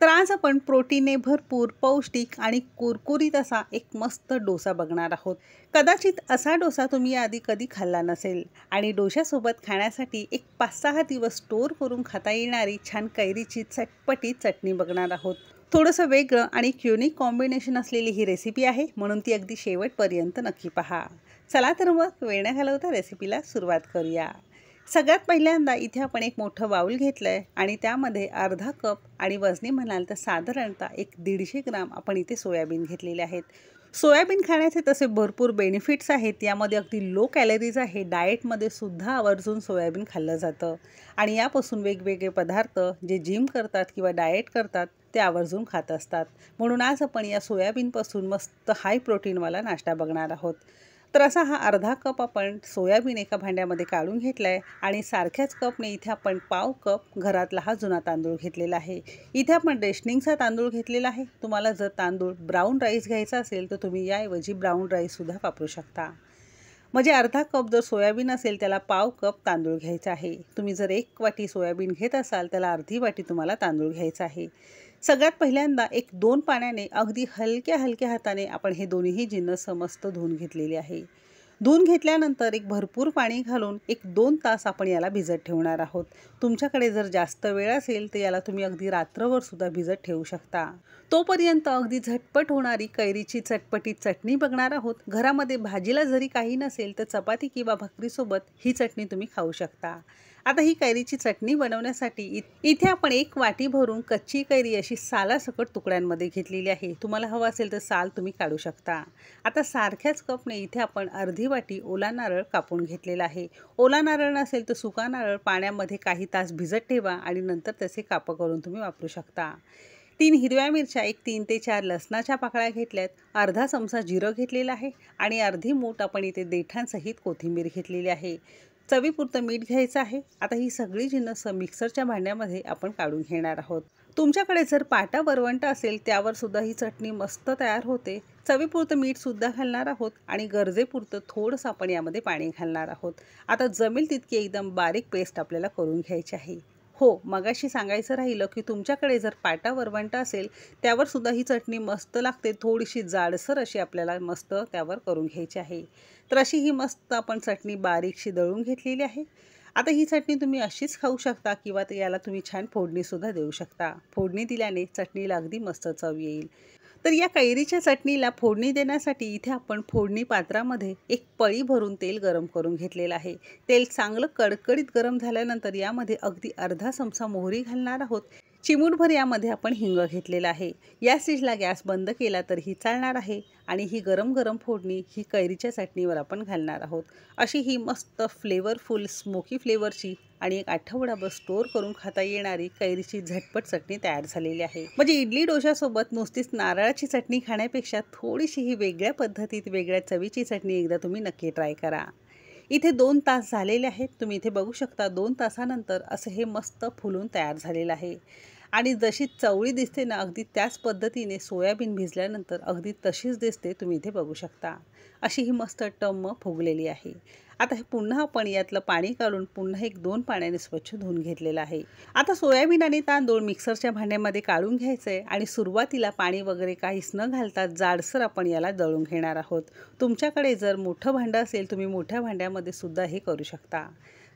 तर आज आपण प्रोटीने भरपूर पौष्टिक आणि कुरकुरीत असा एक मस्त डोसा बघणार आहोत कदाचित असा डोसा तुम्ही आधी कधी खाल्ला नसेल आणि डोश्यासोबत खाण्यासाठी एक पाच सहा दिवस स्टोर करून खाता येणारी छान कैरीची चटपटी चटणी बघणार आहोत थोडंसं वेगळं आणि क्युनिक कॉम्बिनेशन असलेली ही रेसिपी आहे म्हणून ती अगदी शेवटपर्यंत नक्की पहा चला तर मग वेळ घालवता रेसिपीला सुरुवात करूया सगळ्यात पहिल्यांदा इथे आपण एक मोठं बाऊल घेतलं आहे आणि त्यामध्ये अर्धा कप आणि वजनी म्हणाल तर साधारणतः एक दीडशे ग्राम आपण इथे सोयाबीन घेतलेले आहेत सोयाबीन खाण्याचे तसे भरपूर बेनिफिट्स आहेत यामध्ये अगदी लो कॅलरीज आहे डाएटमध्ये सुद्धा आवर्जून सोयाबीन खाल्लं जातं आणि यापासून वेगवेगळे पदार्थ जे जिम करतात किंवा डाएट करतात ते आवर्जून खात असतात म्हणून आज आपण या सोयाबीनपासून मस्त हाय प्रोटीनवाला नाश्ता बघणार आहोत तर असा हा अर्धा कप आपण सोयाबीन एका भांड्यामध्ये काढून घेतला आहे आणि सारख्याच कपने इथे आपण पाव कप घरातला हा जुना तांदूळ घेतलेला आहे इथे आपण रेशनिंगचा तांदूळ घेतलेला आहे तुम्हाला जर तांदूळ ब्राऊन राईस घ्यायचा असेल तर तुम्ही याऐवजी ब्राऊन राईससुद्धा वापरू शकता म्हणजे अर्धा कप जर सोयाबीन असेल त्याला पाव कप तांदूळ घ्यायचा आहे तुम्ही जर एक वाटी सोयाबीन घेत असाल त्याला अर्धी वाटी तुम्हाला तांदूळ घ्यायचा आहे सगळ्यात पहिल्यांदा एक दोन पाण्याने अगदी हलक्या हलक्या हाताने आपण हे दोन्ही जिन्नस समस्त धुवून घेतलेले आहे दोन घेतल्यानंतर एक भरपूर पाणी घालून एक दोन तास आपण याला भिजत ठेवणार आहोत तुमच्याकडे जर जास्त वेळ असेल तर याला तुम्ही अगदी रात्रभर सुद्धा भिजत ठेवू शकता तोपर्यंत अगदी झटपट होणारी कैरीची चटपटी चटणी बघणार आहोत घरामध्ये भाजीला जरी काही नसेल तर चपाती किंवा भाकरीसोबत ही चटणी तुम्ही खाऊ शकता आता ही कैरीची चटणी बनवण्यासाठी इथे आपण एक वाटी भरून कच्ची कैरी अशी सालासकट तुकड्यांमध्ये घेतलेली आहे तुम्हाला हवं असेल तर साल तुम्ही काढू शकता आता सारख्याच कपने इथे आपण अर्धी वाटी ओला नारळ कापून घेतलेला आहे ओला नारळ नसेल तर सुका नारळ पाण्यामध्ये काही तास भिजत ठेवा आणि नंतर त्याचे कापं करून तुम्ही वापरू शकता तीन हिरव्या मिरच्या एक तीन ते चार लसणाच्या पाकळ्या घेतल्यात अर्धा चमचा जिरं घेतलेला आहे आणि अर्धी मूठ आपण इथे देठांसहित कोथिंबीर घेतलेली आहे चवीपुरतं मीठ घ्यायचं आहे आता ही सगळी जिन्नस मिक्सरच्या भांड्यामध्ये आपण काढून घेणार आहोत तुमच्याकडे जर पाटा वरवंट असेल त्यावर सुद्धा ही चटणी मस्त तयार होते चवीपुरतं मीठसुद्धा घालणार आहोत आणि गरजेपुरतं थोडंसं आपण यामध्ये पाणी घालणार आहोत आता जमेल तितकी एकदम बारीक पेस्ट आपल्याला करून घ्यायची आहे हो मगाशी सांगायचं राहिलं की तुमच्याकडे जर पाटा वरवंट असेल त्यावर सुद्धा ही चटणी मस्त लागते थोडीशी जाडसर अशी आपल्याला मस्त त्यावर करून घ्यायची आहे तर अशी ही मस्त आपण चटणी बारीकशी दळून घेतलेली आहे आता ही चटणी तुम्ही अशीच खाऊ शकता किंवा याला तुम्ही छान फोडणीसुद्धा देऊ शकता फोडणी दिल्याने चटणीला अगदी मस्त चव येईल तर या कैरीच्या चटणीला फोडणी देण्यासाठी इथे आपण फोडणी पात्रामध्ये एक पळी भरून तेल गरम करून घेतलेलं आहे तेल चांगलं कडकडीत गरम झाल्यानंतर यामध्ये अगदी अर्धा चमचा मोहरी घालणार आहोत चिमूटभर यामध्ये आपण हिंग घेतलेला आहे या सीजला गॅस बंद केला तर ही चालणार आहे आणि ही गरम गरम फोडणी ही कैरीच्या चटणीवर आपण घालणार आहोत अशी ही मस्त फ्लेवरफुल स्मोकी फ्लेवरची आणि एक आठवडाभर स्टोअर करून खाता येणारी कैरीची झटपट चटणी तयार झालेली आहे म्हणजे इडली डोशासोबत नुसतीच नारळाची चटणी खाण्यापेक्षा थोडीशी ही वेगळ्या पद्धतीत वेगळ्या चवीची चटणी एकदा तुम्ही नक्की ट्राय करा इथे दोन तास झालेले आहेत तुम्ही इथे बघू शकता दोन तासानंतर असं हे मस्त फुलून तयार झालेलं आहे आणि जशी चवळी दिसते ना अगदी त्याच पद्धतीने सोयाबीन भिजल्यानंतर अगदी तशीच दिसते तुम्ही इथे बघू शकता अशी ही मस्त टम फुगलेली आहे आता हे पुन्हा आपण यातलं पाणी काढून पुन्हा एक दोन पाण्याने स्वच्छ धुवून घेतलेलं आहे आता सोयाबीन आणि तांदूळ मिक्सरच्या भांड्यामध्ये काढून घ्यायचं आहे आणि सुरुवातीला पाणी वगैरे काहीच न घालता जाडसर आपण याला दळून घेणार आहोत तुमच्याकडे जर मोठं भांडं असेल तुम्ही मोठ्या भांड्यामध्ये सुद्धा हे करू शकता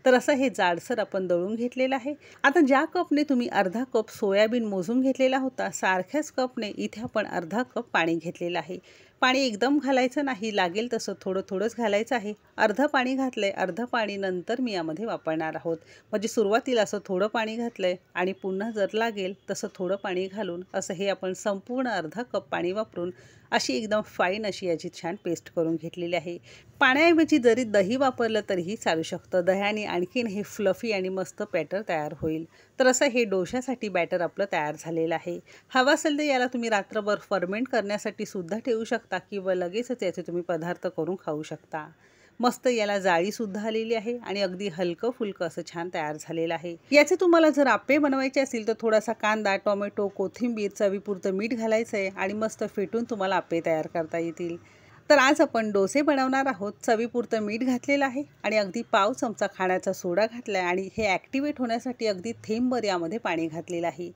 तर असं हे जाडसर आपण दळून घेतलेलं आहे आता ज्या कपने तुम्ही अर्धा कप सोयाबीन मोजून घेतलेला होता सारख्याच कपने इथे आपण अर्धा कप पाणी घेतलेलं आहे पाणी एकदम घालायचं नाही लागेल तसं थोडं थोडंच घालायचं आहे अर्धं पाणी घातलं आहे अर्धं पाणी नंतर मी यामध्ये वापरणार आहोत म्हणजे सुरुवातीला असं थोडं पाणी घातलं आहे आणि पुन्हा जर लागेल तसं थोडं पाणी घालून असं हे आपण संपूर्ण अर्धा कप पाणी वापरून अशी एकदम फाईन अशी याची छान पेस्ट करून घेतलेली आहे पाण्याऐवजी जरी दही वापरलं तरीही चालू शकतं दह्याने आणखीन हे फ्लफी आणि मस्त पॅटर तयार होईल तर असं हे डोशासाठी बॅटर आपलं तयार झालेलं आहे हवा असेल तर याला तुम्ही रात्रभर फर्मेंट करण्यासाठी सुद्धा ठेवू शकता किंवा लगेचच याचे तुम्ही पदार्थ करून खाऊ शकता मस्त याला जाळीसुद्धा आलेली आहे आणि अगदी हलकं फुलकं असं छान तयार झालेलं आहे याचे तुम्हाला जर आपे बनवायचे असतील तर थोडासा कांदा टोमॅटो कोथिंबीर चवीपुरतं मीठ घालायचं आहे आणि मस्त फेटून तुम्हाला आपे तयार करता येतील तर आज आपण डोसे बनवणार आहोत चवीपुरतं मीठ घातलेलं आहे आणि अगदी पाव चमचा खाण्याचा सोडा घातला आहे आणि हे ॲक्टिवेट होण्यासाठी अगदी थेंबर यामध्ये पाणी घातलेलं आहे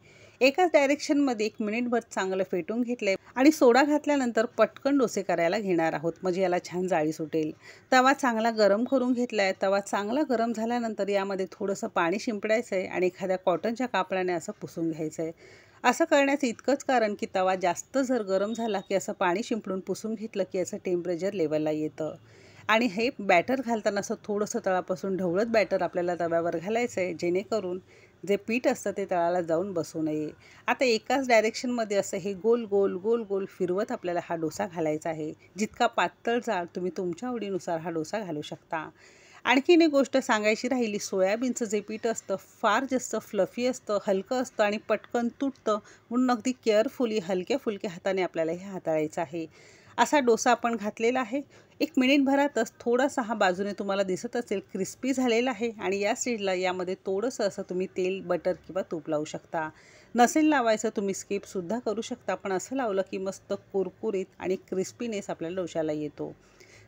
एकाच डायरेक्शनमध्ये एक मिनिटभर चांगलं फेटून घेतलं आहे आणि सोडा घातल्यानंतर पटकन डोसे करायला घेणार आहोत म्हणजे याला छान जाळी सुटेल तवा चांगला गरम करून घेतला आहे तवा चांगला गरम झाल्यानंतर यामध्ये थोडंसं पाणी शिंपडायचं आहे आणि एखाद्या कॉटनच्या कापडाने असं पुसून घ्यायचं आहे असं करण्याचं इतकंच कारण की तवा जास्त जर गरम झाला की असं पाणी शिंपडून पुसून घेतलं की असं टेम्परेचर लेवलला येतं आणि हे बॅटर घालताना असं थोडंसं तळापासून ढवळत बॅटर आपल्याला तव्यावर घालायचं आहे जेणेकरून जे पीठ असतं ते तळाला जाऊन बसू नये आता एकाच डायरेक्शनमध्ये असं हे गोल गोल गोल गोल फिरवत आपल्याला हा डोसा घालायचा आहे जितका पातळ जाड तुम्ही तुमच्या आवडीनुसार हा डोसा घालू शकता आणखीन एक गोष्ट सांगायची राहिली सोयाबीनचं जे पीठ असतं फार जास्त फ्लफी असतं हलकं असतं आणि पटकन तुटतं म्हणून अगदी केअरफुली हलक्या फुलक्या हाताने आपल्याला हे हाताळायचं आहे असा डोसा आपण घातलेला आहे एक मिनिटभरातच थोडासा हा बाजूने तुम्हाला दिसत असेल क्रिस्पी झालेला आहे आणि या स्टेजला यामध्ये थोडंसं असं तुम्ही तेल बटर किंवा तूप लावू शकता नसेल लावायचं तुम्ही स्किपसुद्धा करू शकता पण असं लावलं की मस्त कुरकुरीत आणि क्रिस्पीनेस आपल्याला डोशाला येतो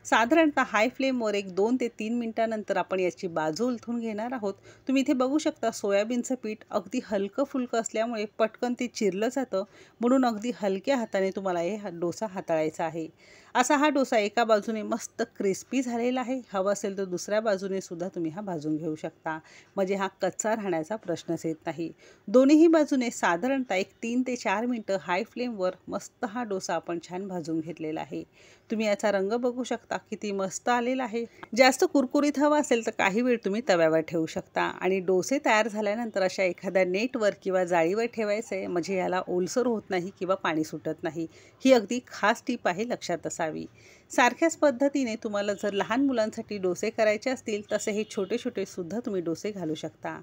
साधारणतः हाय फ्लेमवर एक दोन ते तीन मिनटानंतर आपण याची बाजू उलथून घेणार आहोत तुम्ही इथे बघू शकता सोयाबीनचं पीठ अगदी हलकं फुलकं असल्यामुळे पटकन ते चिरलं जातं म्हणून अगदी हलक्या हाताने तुम्हाला हे डोसा हाताळायचा आहे असा हा डोसा एका बाजूने मस्त क्रिस्पी झालेला आहे हवा असेल तर दुसऱ्या बाजूने सुद्धा तुम्ही हा भाजून घेऊ शकता म्हणजे हा कच्चा राहण्याचा प्रश्नच येत नाही दोन्ही बाजूने साधारणतः एक तीन ते चार मिनटं हाय फ्लेमवर मस्त हा डोसा आपण छान भाजून घेतलेला आहे तुम्ही याचा रंग बघू शकता किती मस्त आलेलं आहे जास्त कुरकुरीत हवा असेल तर काही वेळ तुम्ही तव्यावर ठेवू शकता आणि डोसे तयार झाल्यानंतर अशा एखाद्या नेटवर किंवा जाळीवर ठेवायचं आहे म्हणजे याला ओलसर होत नाही किंवा पाणी सुटत नाही ही अगदी खास टीप आहे लक्षात असावी सारख्याच पद्धतीने तुम्हाला जर लहान मुलांसाठी डोसे करायचे असतील तसे हे छोटे छोटे सुद्धा तुम्ही डोसे घालू शकता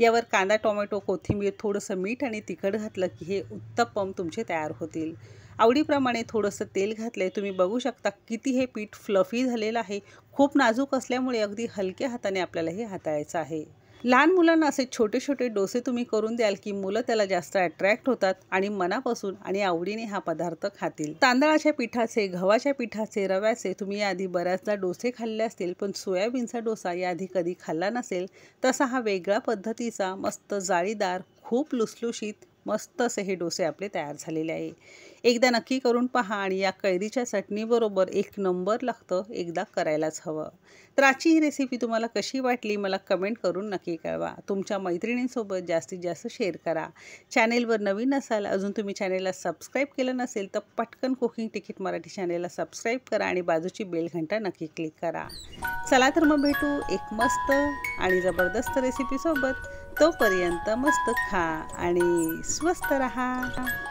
यावर कांदा टोमॅटो कोथिंबीर थोडंसं मीठ आणि तिखट घातलं की हे उत्तप्पम तुमचे तयार होतील आवडीप्रमाणे थोडंसं तेल घातलं आहे तुम्ही बघू शकता किती हे पीठ फ्लफी झालेलं आहे खूप नाजूक असल्यामुळे अगदी हलक्या हाताने आपल्याला हे हाताळायचं आहे लहान मुलांना असे छोटे छोटे डोसे तुम्ही करून द्याल की मुलं त्याला जास्त अट्रॅक्ट होतात आणि मनापासून आणि आवडीने हा पदार्थ खातील तांदळाच्या पिठाचे गव्हाच्या पिठाचे रव्याचे तुम्ही याआधी बऱ्याचदा डोसे खाल्ले असतील पण सोयाबीनचा डोसा याआधी कधी खाल्ला नसेल तसा हा वेगळ्या पद्धतीचा मस्त जाळीदार खूप लुसलुशीत मस्त असे हे डोसे आपले तयार झालेले आहे एकदा नक्की करून पहा आणि या कैरीच्या चटणीबरोबर एक नंबर लागतं एकदा करायलाच हवं तर आजची ही रेसिपी तुम्हाला कशी वाटली मला कमेंट करून नक्की कळवा तुमच्या मैत्रिणींसोबत जास्तीत जास्त शेअर करा चॅनेलवर नवीन असाल अजून तुम्ही चॅनेलला सबस्क्राईब केलं नसेल तर पटकन कुकिंग तिकीट मराठी चॅनेलला सबस्क्राईब करा आणि बाजूची बेल घंटा नक्की क्लिक करा चला तर मग भेटू एक मस्त आणि जबरदस्त रेसिपीसोबत तोपर्यंत मस्त खा आणि स्वस्त रहा